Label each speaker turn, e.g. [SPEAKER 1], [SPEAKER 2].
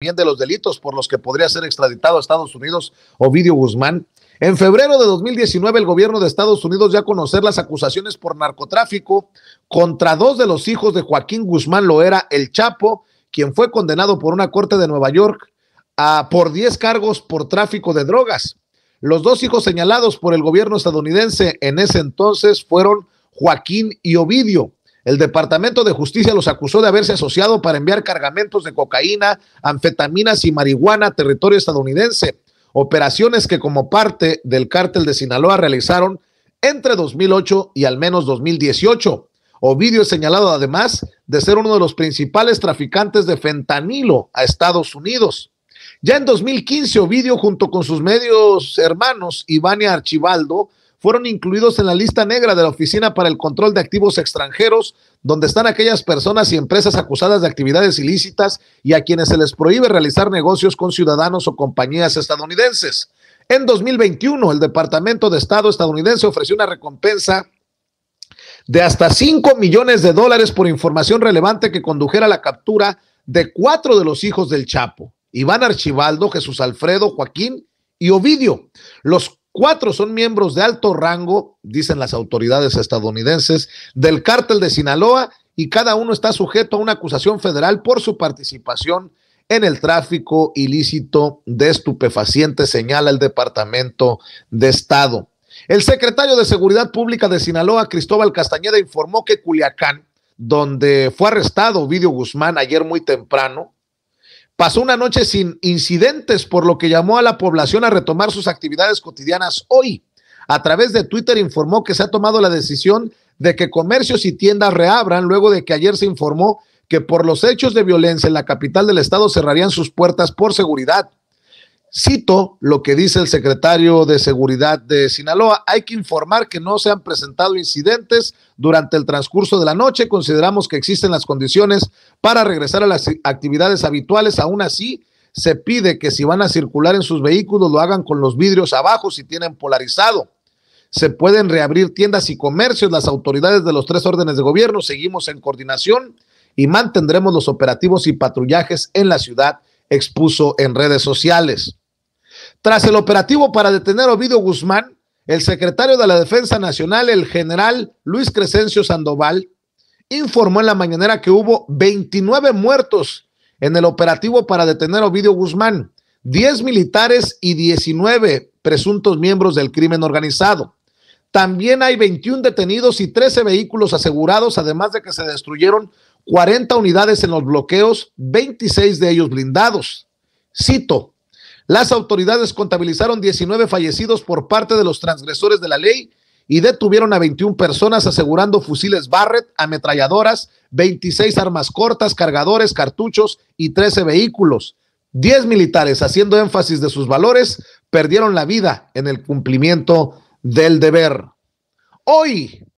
[SPEAKER 1] también de los delitos por los que podría ser extraditado a Estados Unidos Ovidio Guzmán. En febrero de 2019, el gobierno de Estados Unidos ya conocer las acusaciones por narcotráfico contra dos de los hijos de Joaquín Guzmán Loera, el Chapo, quien fue condenado por una corte de Nueva York a, por 10 cargos por tráfico de drogas. Los dos hijos señalados por el gobierno estadounidense en ese entonces fueron Joaquín y Ovidio. El Departamento de Justicia los acusó de haberse asociado para enviar cargamentos de cocaína, anfetaminas y marihuana a territorio estadounidense, operaciones que como parte del cártel de Sinaloa realizaron entre 2008 y al menos 2018. Ovidio es señalado además de ser uno de los principales traficantes de fentanilo a Estados Unidos. Ya en 2015, Ovidio, junto con sus medios hermanos Iván y Archibaldo, fueron incluidos en la lista negra de la Oficina para el Control de Activos Extranjeros, donde están aquellas personas y empresas acusadas de actividades ilícitas y a quienes se les prohíbe realizar negocios con ciudadanos o compañías estadounidenses. En 2021, el Departamento de Estado estadounidense ofreció una recompensa de hasta 5 millones de dólares por información relevante que condujera a la captura de cuatro de los hijos del Chapo, Iván Archibaldo, Jesús Alfredo, Joaquín y Ovidio, los Cuatro son miembros de alto rango, dicen las autoridades estadounidenses, del cártel de Sinaloa y cada uno está sujeto a una acusación federal por su participación en el tráfico ilícito de estupefacientes, señala el Departamento de Estado. El secretario de Seguridad Pública de Sinaloa, Cristóbal Castañeda, informó que Culiacán, donde fue arrestado Ovidio Guzmán ayer muy temprano, pasó una noche sin incidentes, por lo que llamó a la población a retomar sus actividades cotidianas hoy. A través de Twitter informó que se ha tomado la decisión de que comercios y tiendas reabran luego de que ayer se informó que por los hechos de violencia en la capital del estado cerrarían sus puertas por seguridad. Cito lo que dice el secretario de Seguridad de Sinaloa. Hay que informar que no se han presentado incidentes durante el transcurso de la noche. Consideramos que existen las condiciones para regresar a las actividades habituales. Aún así, se pide que si van a circular en sus vehículos lo hagan con los vidrios abajo si tienen polarizado. Se pueden reabrir tiendas y comercios. Las autoridades de los tres órdenes de gobierno seguimos en coordinación y mantendremos los operativos y patrullajes en la ciudad, expuso en redes sociales. Tras el operativo para detener a Ovidio Guzmán, el secretario de la Defensa Nacional, el general Luis Crescencio Sandoval, informó en la mañanera que hubo 29 muertos en el operativo para detener a Ovidio Guzmán, 10 militares y 19 presuntos miembros del crimen organizado. También hay 21 detenidos y 13 vehículos asegurados, además de que se destruyeron 40 unidades en los bloqueos, 26 de ellos blindados. Cito, las autoridades contabilizaron 19 fallecidos por parte de los transgresores de la ley y detuvieron a 21 personas asegurando fusiles Barrett, ametralladoras, 26 armas cortas, cargadores, cartuchos y 13 vehículos. 10 militares, haciendo énfasis de sus valores, perdieron la vida en el cumplimiento del deber. Hoy,